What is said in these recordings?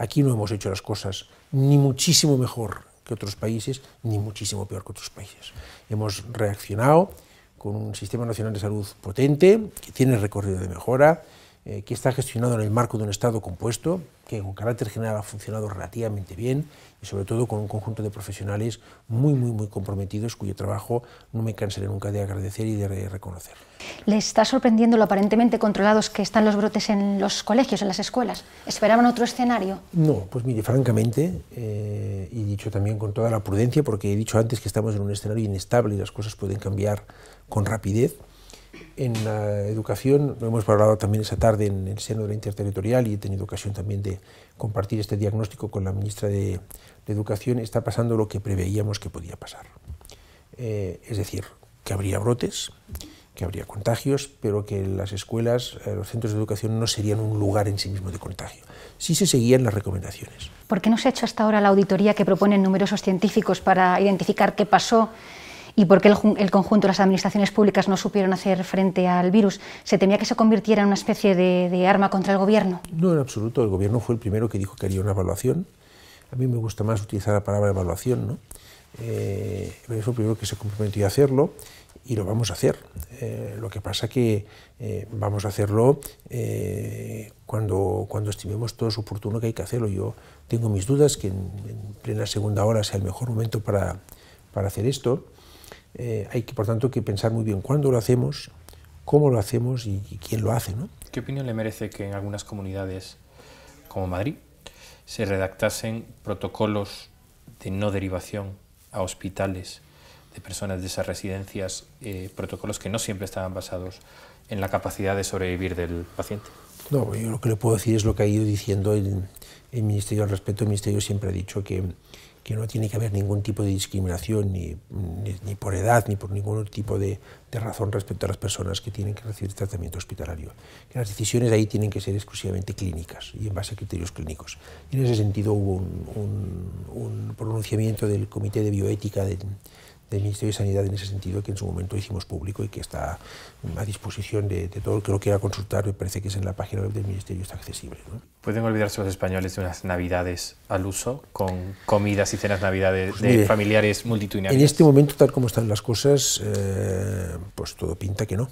Aquí no hemos hecho las cosas ni muchísimo mejor que otros países, ni muchísimo peor que otros países. Hemos reaccionado con un sistema nacional de salud potente, que tiene recorrido de mejora, eh, que está gestionado en el marco de un Estado compuesto, que con carácter general ha funcionado relativamente bien y sobre todo con un conjunto de profesionales muy, muy, muy comprometidos, cuyo trabajo no me cansaré nunca de agradecer y de reconocer. ¿Le está sorprendiendo lo aparentemente controlados que están los brotes en los colegios, en las escuelas? ¿Esperaban otro escenario? No, pues mire, francamente, eh, y dicho también con toda la prudencia, porque he dicho antes que estamos en un escenario inestable y las cosas pueden cambiar con rapidez. En la educación, lo hemos hablado también esa tarde en el seno de la interterritorial y he tenido ocasión también de compartir este diagnóstico con la ministra de, Educación, está pasando lo que preveíamos que podía pasar. Eh, es decir, que habría brotes, que habría contagios, pero que las escuelas, eh, los centros de educación no serían un lugar en sí mismo de contagio. Sí se seguían las recomendaciones. ¿Por qué no se ha hecho hasta ahora la auditoría que proponen numerosos científicos para identificar qué pasó y por qué el, conjunto de las administraciones públicas no supieron hacer frente al virus? ¿Se temía que se convirtiera en una especie de, arma contra el gobierno? No, en absoluto. El gobierno fue el primero que dijo que haría una evaluación. A mí me gusta más utilizar la palabra evaluación, ¿no? Eh, fue el primero que se comprometió a hacerlo y lo vamos a hacer. Eh, lo que pasa es que eh, vamos a hacerlo eh, cuando, cuando estimemos todo oportuno que hay que hacerlo. Yo tengo mis dudas que en, plena segunda hora sea el mejor momento para, hacer esto. hay que, por tanto, que pensar muy bien cuándo lo hacemos, cómo lo hacemos y, quién lo hace. ¿Qué opinión le merece que en algunas comunidades como Madrid se redactasen protocolos de no derivación a hospitales de personas de esas residencias, eh, protocolos que no siempre estaban basados en la capacidad de sobrevivir del paciente. No, yo lo que le puedo decir es lo que ha ido diciendo el, Ministerio al respecto. El Ministerio siempre ha dicho que, no tiene que haber ningún tipo de discriminación, ni, por edad, ni por ningún tipo de, razón respecto a las personas que tienen que recibir tratamiento hospitalario. Que las decisiones ahí tienen que ser exclusivamente clínicas y en base a criterios clínicos. Y en ese sentido hubo un, un pronunciamiento del Comité de Bioética de, del Ministerio de Sanidad en ese sentido que en su momento hicimos público y que está a disposición de, todo el que lo quiera consultar, me parece que es en la página web del Ministerio, está accesible. ¿Pueden olvidarse los españoles de unas navidades al uso, con comidas y cenas navidades pues de familiares multitudinarios? En este momento, tal como están las cosas, eh, pues todo pinta que no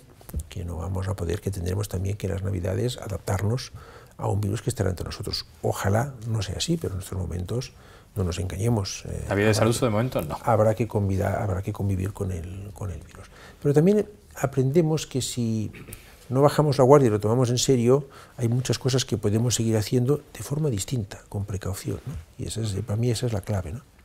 que no vamos a poder, que tendremos también que en las Navidades adaptarnos a un virus que estará entre nosotros. Ojalá no sea así, pero en estos momentos no nos engañemos. ¿Había eh, la de salud de momento no. Habrá que, habrá que convivir con el, con el virus. Pero también aprendemos que si no bajamos la guardia y lo tomamos en serio, hay muchas cosas que podemos seguir haciendo de forma distinta, con precaución. Y esa es, para mí esa es la clave. ¿no?